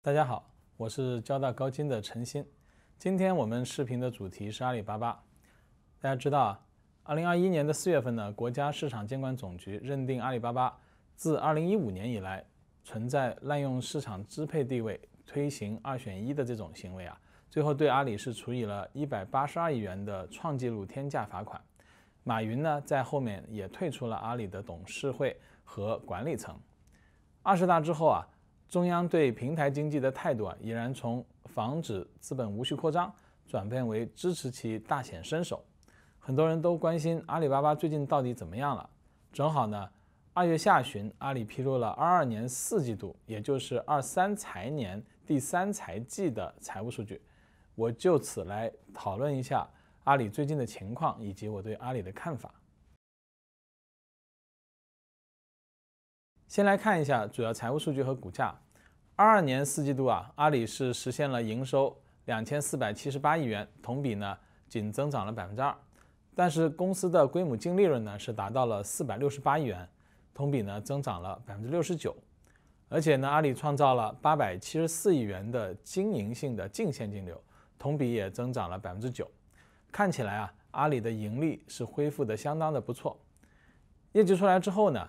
大家好，我是交大高金的陈鑫。今天我们视频的主题是阿里巴巴。大家知道，啊，二零二一年的四月份呢，国家市场监管总局认定阿里巴巴自二零一五年以来存在滥用市场支配地位、推行二选一的这种行为啊，最后对阿里是处以了一百八十二亿元的创纪录天价罚款。马云呢，在后面也退出了阿里的董事会和管理层。二十大之后啊，中央对平台经济的态度啊，已然从防止资本无序扩张，转变为支持其大显身手。很多人都关心阿里巴巴最近到底怎么样了。正好呢，二月下旬，阿里披露了二二年四季度，也就是二三财年第三财季的财务数据。我就此来讨论一下。阿里最近的情况以及我对阿里的看法。先来看一下主要财务数据和股价。二二年四季度啊，阿里是实现了营收两千四百七十八亿元，同比呢仅增长了百分之二，但是公司的归母净利润呢是达到了四百六十八亿元，同比呢增长了百分之六十九，而且呢阿里创造了八百七十四亿元的经营性的净现金流，同比也增长了百分之九。看起来啊，阿里的盈利是恢复的相当的不错。业绩出来之后呢，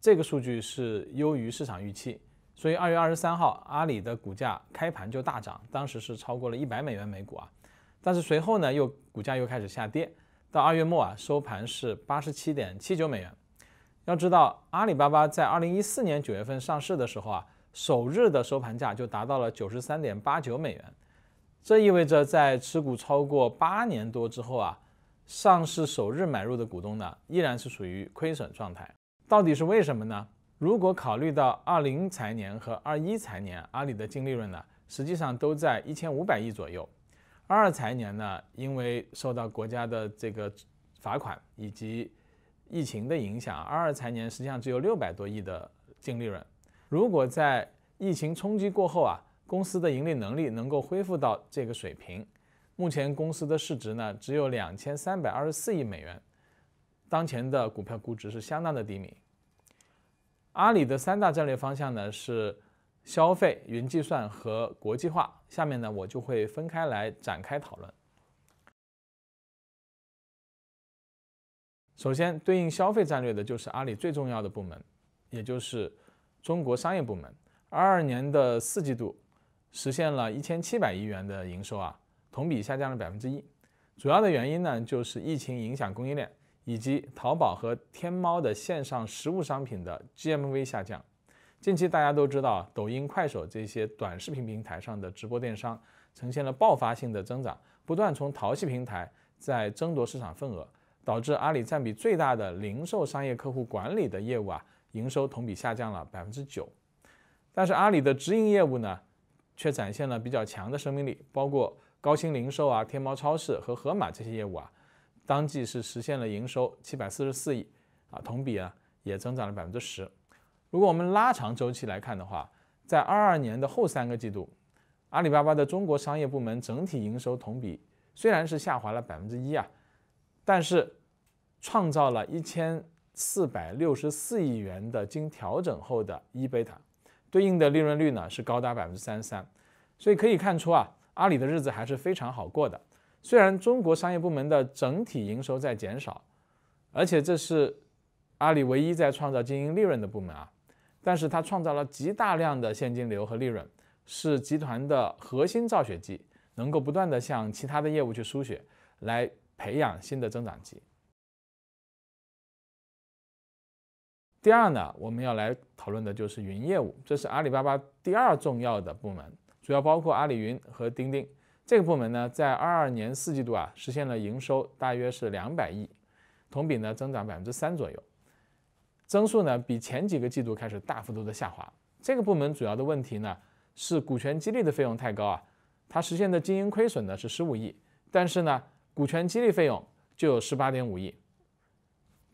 这个数据是优于市场预期，所以二月二十三号阿里的股价开盘就大涨，当时是超过了一百美元每股啊。但是随后呢，又股价又开始下跌，到二月末啊，收盘是八十七点七九美元。要知道，阿里巴巴在二零一四年九月份上市的时候啊，首日的收盘价就达到了九十三点八九美元。这意味着，在持股超过八年多之后啊，上市首日买入的股东呢，依然是属于亏损状态。到底是为什么呢？如果考虑到二零财年和二一财年阿里的净利润呢，实际上都在一千五百亿左右。二二财年呢，因为受到国家的这个罚款以及疫情的影响，二二财年实际上只有六百多亿的净利润。如果在疫情冲击过后啊。公司的盈利能力能够恢复到这个水平。目前公司的市值呢只有两千三百二十四亿美元，当前的股票估值是相当的低迷。阿里的三大战略方向呢是消费、云计算和国际化。下面呢我就会分开来展开讨论。首先对应消费战略的就是阿里最重要的部门，也就是中国商业部门。二二年的四季度。实现了一千七百亿元的营收啊，同比下降了百分之一。主要的原因呢，就是疫情影响供应链，以及淘宝和天猫的线上实物商品的 GMV 下降。近期大家都知道，抖音、快手这些短视频平台上的直播电商呈现了爆发性的增长，不断从淘系平台在争夺市场份额，导致阿里占比最大的零售商业客户管理的业务啊，营收同比下降了百分之九。但是阿里的直营业务呢？却展现了比较强的生命力，包括高新零售啊、天猫超市和盒马这些业务啊，当季是实现了营收七百四十四亿啊，同比啊也增长了百分之十。如果我们拉长周期来看的话，在二二年的后三个季度，阿里巴巴的中国商业部门整体营收同比虽然是下滑了百分之一啊，但是创造了一千四百六十四亿元的经调整后的 E b d 塔。对应的利润率呢是高达百分之三三，所以可以看出啊，阿里的日子还是非常好过的。虽然中国商业部门的整体营收在减少，而且这是阿里唯一在创造经营利润的部门啊，但是它创造了极大量的现金流和利润，是集团的核心造血机，能够不断的向其他的业务去输血，来培养新的增长极。第二呢，我们要来讨论的就是云业务，这是阿里巴巴第二重要的部门，主要包括阿里云和钉钉。这个部门呢，在二二年四季度啊，实现了营收大约是两百亿，同比呢增长百分之三左右，增速呢比前几个季度开始大幅度的下滑。这个部门主要的问题呢是股权激励的费用太高啊，它实现的经营亏损呢是十五亿，但是呢，股权激励费用就有十八点五亿。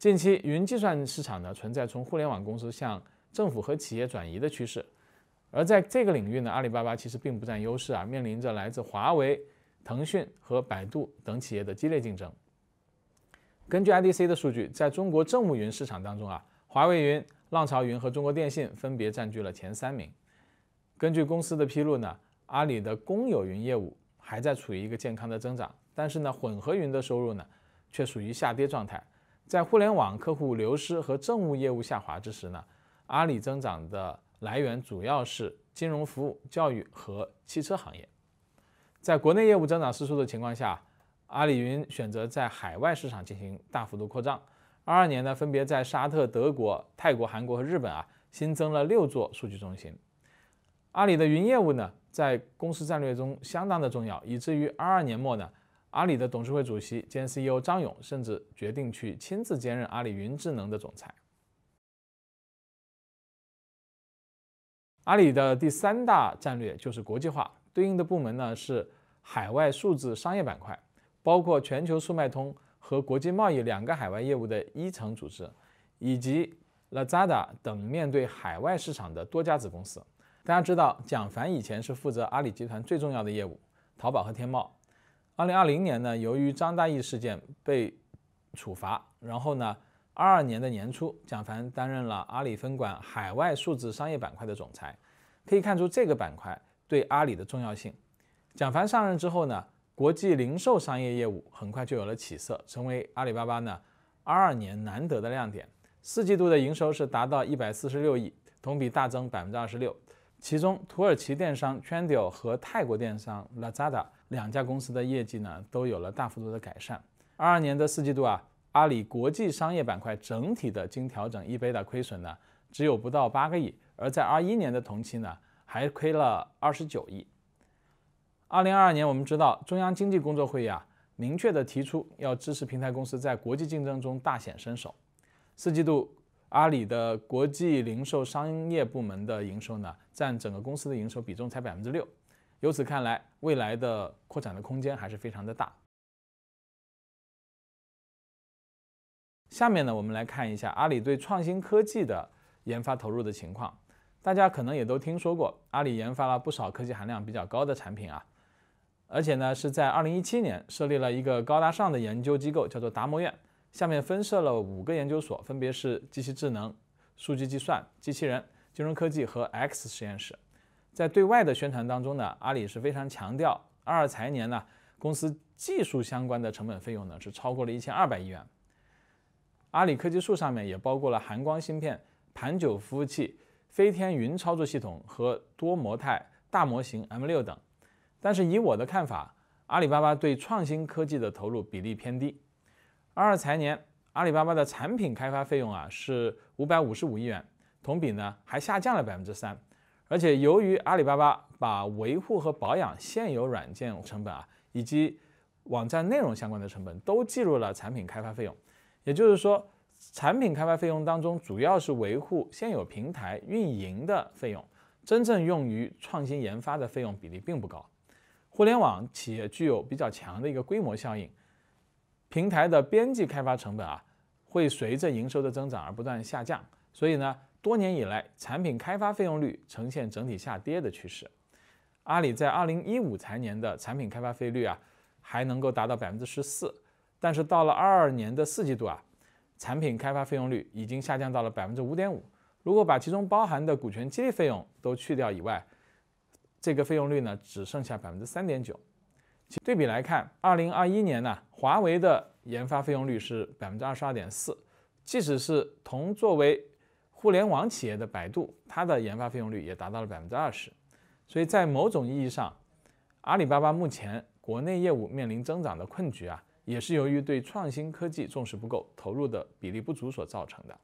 近期，云计算市场呢存在从互联网公司向政府和企业转移的趋势，而在这个领域呢，阿里巴巴其实并不占优势啊，面临着来自华为、腾讯和百度等企业的激烈竞争。根据 IDC 的数据，在中国政务云市场当中啊，华为云、浪潮云和中国电信分别占据了前三名。根据公司的披露呢，阿里的公有云业务还在处于一个健康的增长，但是呢，混合云的收入呢却属于下跌状态。在互联网客户流失和政务业务下滑之时呢，阿里增长的来源主要是金融服务、教育和汽车行业。在国内业务增长失速的情况下，阿里云选择在海外市场进行大幅度扩张。二二年呢，分别在沙特、德国、泰国、韩国和日本啊，新增了六座数据中心。阿里的云业务呢，在公司战略中相当的重要，以至于二二年末呢。阿里的董事会主席兼 CEO 张勇甚至决定去亲自兼任阿里云智能的总裁。阿里的第三大战略就是国际化，对应的部门呢是海外数字商业板块，包括全球速卖通和国际贸易两个海外业务的一层组织，以及 Lazada 等面对海外市场的多家子公司。大家知道，蒋凡以前是负责阿里集团最重要的业务，淘宝和天猫。二零二零年呢，由于张大奕事件被处罚，然后呢，二二年的年初，蒋凡担任了阿里分管海外数字商业板块的总裁，可以看出这个板块对阿里的重要性。蒋凡上任之后呢，国际零售商业业务很快就有了起色，成为阿里巴巴呢二二年难得的亮点。四季度的营收是达到一百四十六亿，同比大增百分之二十六。其中，土耳其电商 t r e n d y o 和泰国电商 Lazada 两家公司的业绩呢，都有了大幅度的改善。二二年的四季度啊，阿里国际商业板块整体的经调整 EBITA 亏损呢，只有不到八个亿，而在二一年的同期呢，还亏了二十九亿。二零二二年，我们知道中央经济工作会议啊，明确的提出要支持平台公司在国际竞争中大显身手。四季度。阿里的国际零售商业部门的营收呢，占整个公司的营收比重才百分之六。由此看来，未来的扩展的空间还是非常的大。下面呢，我们来看一下阿里对创新科技的研发投入的情况。大家可能也都听说过，阿里研发了不少科技含量比较高的产品啊，而且呢，是在二零一七年设立了一个高大上的研究机构，叫做达摩院。下面分设了五个研究所，分别是机器智能、数据计算、机器人、金融科技和 X 实验室。在对外的宣传当中呢，阿里是非常强调，二二财年呢，公司技术相关的成本费用呢是超过了一千二百亿元。阿里科技树上面也包括了寒光芯片、盘九服务器、飞天云操作系统和多模态大模型 M6 等。但是以我的看法，阿里巴巴对创新科技的投入比例偏低。二二财年，阿里巴巴的产品开发费用啊是五百五十五亿元，同比呢还下降了百分之三。而且由于阿里巴巴把维护和保养现有软件成本啊，以及网站内容相关的成本都计入了产品开发费用，也就是说，产品开发费用当中主要是维护现有平台运营的费用，真正用于创新研发的费用比例并不高。互联网企业具有比较强的一个规模效应。平台的边际开发成本啊，会随着营收的增长而不断下降，所以呢，多年以来，产品开发费用率呈现整体下跌的趋势。阿里在二零一五财年的产品开发费率啊，还能够达到百分之十四，但是到了二二年的四季度啊，产品开发费用率已经下降到了百分之五点五。如果把其中包含的股权激励费用都去掉以外，这个费用率呢，只剩下百分之三点九。对比来看，二零二一年呢，华为的研发费用率是百分之二十二点四，即使是同作为互联网企业的百度，它的研发费用率也达到了百分之二十。所以在某种意义上，阿里巴巴目前国内业务面临增长的困局啊，也是由于对创新科技重视不够，投入的比例不足所造成的。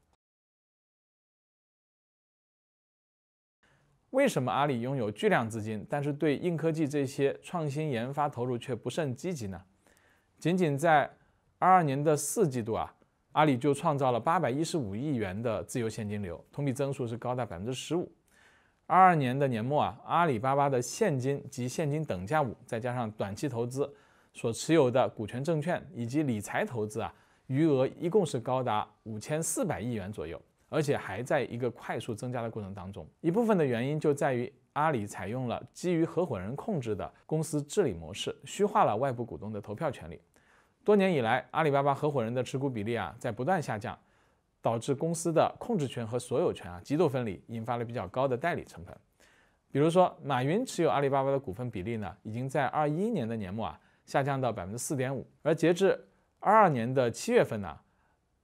为什么阿里拥有巨量资金，但是对硬科技这些创新研发投入却不甚积极呢？仅仅在二二年的四季度啊，阿里就创造了八百一十五亿元的自由现金流，同比增速是高达百分之十五。二二年的年末啊，阿里巴巴的现金及现金等价物，再加上短期投资所持有的股权证券以及理财投资啊，余额一共是高达五千四百亿元左右。而且还在一个快速增加的过程当中，一部分的原因就在于阿里采用了基于合伙人控制的公司治理模式，虚化了外部股东的投票权利。多年以来，阿里巴巴合伙人的持股比例啊在不断下降，导致公司的控制权和所有权啊极度分离，引发了比较高的代理成本。比如说，马云持有阿里巴巴的股份比例呢，已经在二一年的年末啊下降到百分之四点五，而截至二二年的七月份呢。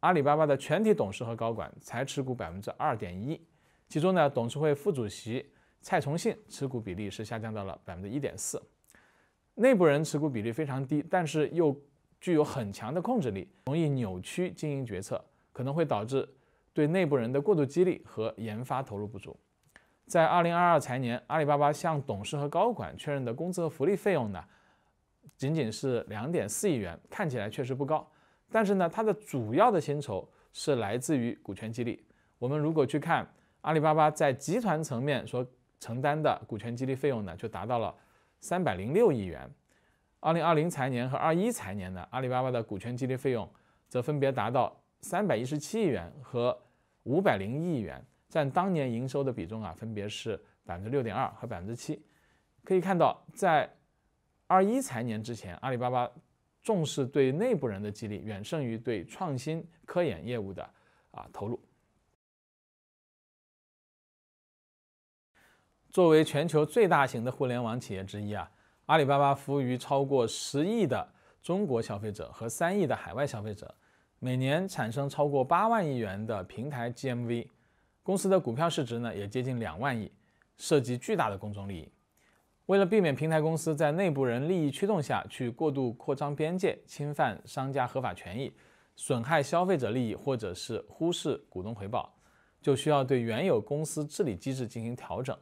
阿里巴巴的全体董事和高管才持股百分之二点一，其中呢，董事会副主席蔡崇信持股比例是下降到了百分之一点四，内部人持股比例非常低，但是又具有很强的控制力，容易扭曲经营决策，可能会导致对内部人的过度激励和研发投入不足。在二零二二财年，阿里巴巴向董事和高管确认的工资和福利费用呢，仅仅是两点四亿元，看起来确实不高。但是呢，它的主要的薪酬是来自于股权激励。我们如果去看阿里巴巴在集团层面所承担的股权激励费用呢，就达到了三百零六亿元。二零二零财年和二一财年呢，阿里巴巴的股权激励费用则分别达到三百一十七亿元和五百零一亿元，占当年营收的比重啊，分别是百分之六点二和百分之七。可以看到，在二一财年之前，阿里巴巴。重视对内部人的激励，远胜于对创新科研业务的啊投入。作为全球最大型的互联网企业之一啊，阿里巴巴服务于超过十亿的中国消费者和三亿的海外消费者，每年产生超过八万亿元的平台 GMV，公司的股票市值呢也接近两万亿，涉及巨大的公众利益。为了避免平台公司在内部人利益驱动下去过度扩张边界，侵犯商家合法权益，损害消费者利益，或者是忽视股东回报，就需要对原有公司治理机制进行调整。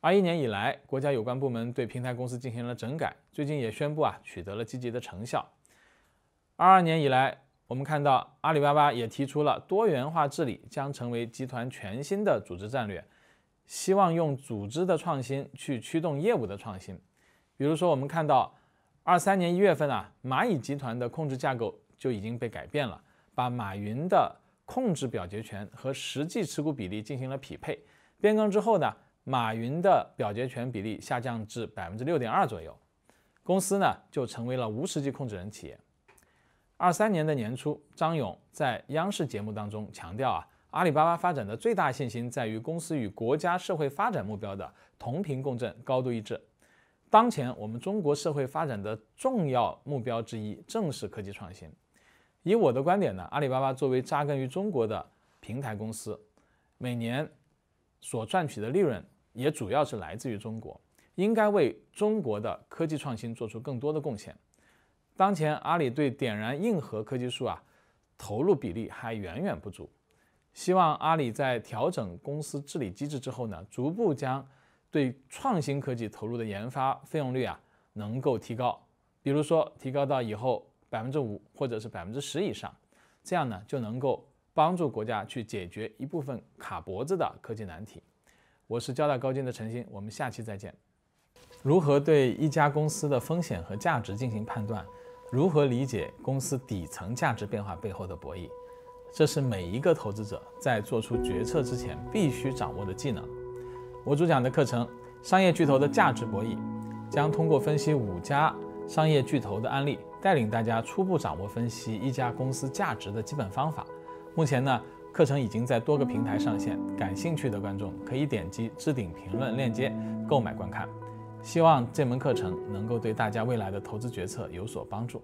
二一年以来，国家有关部门对平台公司进行了整改，最近也宣布啊取得了积极的成效。二二年以来，我们看到阿里巴巴也提出了多元化治理将成为集团全新的组织战略。希望用组织的创新去驱动业务的创新，比如说，我们看到二三年一月份啊，蚂蚁集团的控制架构就已经被改变了，把马云的控制表决权和实际持股比例进行了匹配。变更之后呢，马云的表决权比例下降至百分之六点二左右，公司呢就成为了无实际控制人企业。二三年的年初，张勇在央视节目当中强调啊。阿里巴巴发展的最大信心在于公司与国家社会发展目标的同频共振、高度一致。当前我们中国社会发展的重要目标之一正是科技创新。以我的观点呢，阿里巴巴作为扎根于中国的平台公司，每年所赚取的利润也主要是来自于中国，应该为中国的科技创新做出更多的贡献。当前阿里对点燃硬核科技树啊，投入比例还远远不足。希望阿里在调整公司治理机制之后呢，逐步将对创新科技投入的研发费用率啊，能够提高，比如说提高到以后百分之五或者是百分之十以上，这样呢就能够帮助国家去解决一部分卡脖子的科技难题。我是交大高金的陈鑫，我们下期再见。如何对一家公司的风险和价值进行判断？如何理解公司底层价值变化背后的博弈？这是每一个投资者在做出决策之前必须掌握的技能。我主讲的课程《商业巨头的价值博弈》，将通过分析五家商业巨头的案例，带领大家初步掌握分析一家公司价值的基本方法。目前呢，课程已经在多个平台上线，感兴趣的观众可以点击置顶评论链接购买观看。希望这门课程能够对大家未来的投资决策有所帮助。